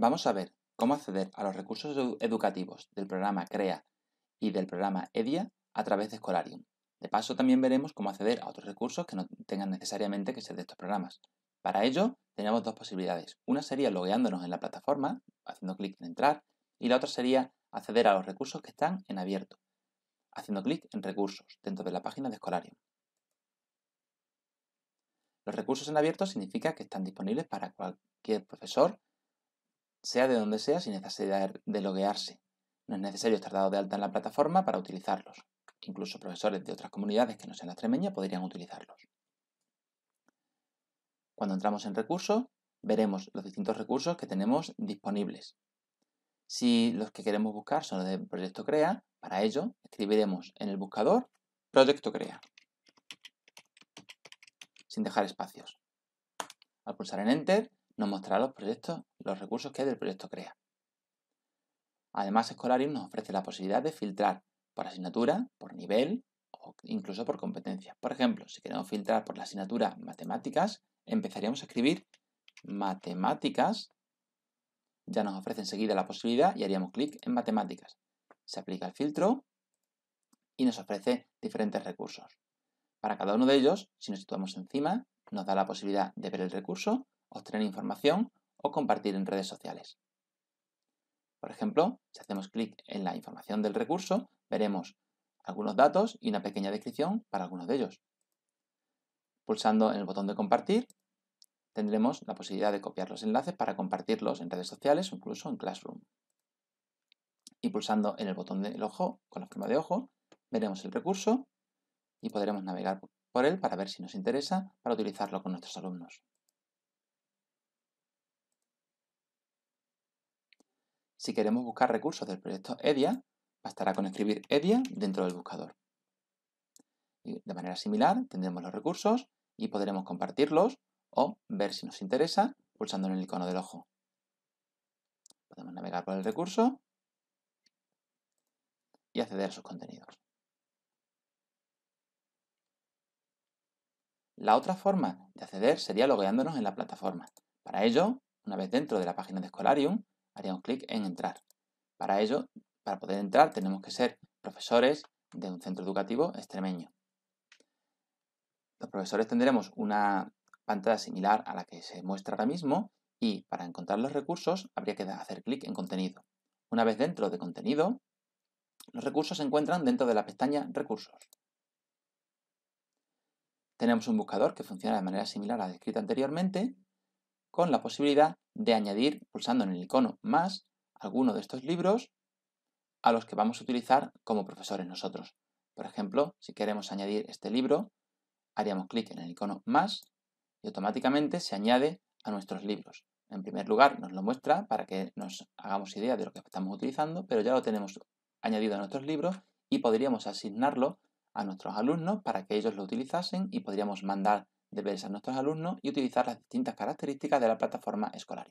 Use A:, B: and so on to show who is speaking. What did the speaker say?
A: Vamos a ver cómo acceder a los recursos educativos del programa CREA y del programa EDIA a través de Escolarium. De paso, también veremos cómo acceder a otros recursos que no tengan necesariamente que ser de estos programas. Para ello, tenemos dos posibilidades. Una sería logueándonos en la plataforma, haciendo clic en entrar, y la otra sería acceder a los recursos que están en abierto, haciendo clic en recursos dentro de la página de Escolarium. Los recursos en abierto significa que están disponibles para cualquier profesor sea de donde sea sin necesidad de loguearse. No es necesario estar dado de alta en la plataforma para utilizarlos. Incluso profesores de otras comunidades que no sean la extremeña podrían utilizarlos. Cuando entramos en recursos, veremos los distintos recursos que tenemos disponibles. Si los que queremos buscar son los de Proyecto Crea, para ello escribiremos en el buscador Proyecto Crea, sin dejar espacios. Al pulsar en Enter nos mostrará los proyectos los recursos que del proyecto CREA. Además, Escolarium nos ofrece la posibilidad de filtrar por asignatura, por nivel o incluso por competencias. Por ejemplo, si queremos filtrar por la asignatura matemáticas, empezaríamos a escribir matemáticas. Ya nos ofrece enseguida la posibilidad y haríamos clic en matemáticas. Se aplica el filtro y nos ofrece diferentes recursos. Para cada uno de ellos, si nos situamos encima, nos da la posibilidad de ver el recurso, obtener información o compartir en redes sociales. Por ejemplo, si hacemos clic en la información del recurso, veremos algunos datos y una pequeña descripción para algunos de ellos. Pulsando en el botón de compartir, tendremos la posibilidad de copiar los enlaces para compartirlos en redes sociales o incluso en Classroom. Y pulsando en el botón del ojo, con la forma de ojo, veremos el recurso y podremos navegar por él para ver si nos interesa para utilizarlo con nuestros alumnos. Si queremos buscar recursos del proyecto EDIA, bastará con escribir EDIA dentro del buscador. de manera similar, tendremos los recursos y podremos compartirlos o ver si nos interesa pulsando en el icono del ojo. Podemos navegar por el recurso y acceder a sus contenidos. La otra forma de acceder sería logueándonos en la plataforma. Para ello, una vez dentro de la página de Escolarium, haríamos clic en entrar. Para ello, para poder entrar, tenemos que ser profesores de un centro educativo extremeño. Los profesores tendremos una pantalla similar a la que se muestra ahora mismo y para encontrar los recursos habría que hacer clic en contenido. Una vez dentro de contenido, los recursos se encuentran dentro de la pestaña Recursos. Tenemos un buscador que funciona de manera similar a la descrita anteriormente, con la posibilidad de añadir, pulsando en el icono más, alguno de estos libros a los que vamos a utilizar como profesores nosotros. Por ejemplo, si queremos añadir este libro, haríamos clic en el icono más y automáticamente se añade a nuestros libros. En primer lugar, nos lo muestra para que nos hagamos idea de lo que estamos utilizando, pero ya lo tenemos añadido a nuestros libros y podríamos asignarlo a nuestros alumnos para que ellos lo utilizasen y podríamos mandar de a nuestros alumnos y utilizar las distintas características de la plataforma escolar.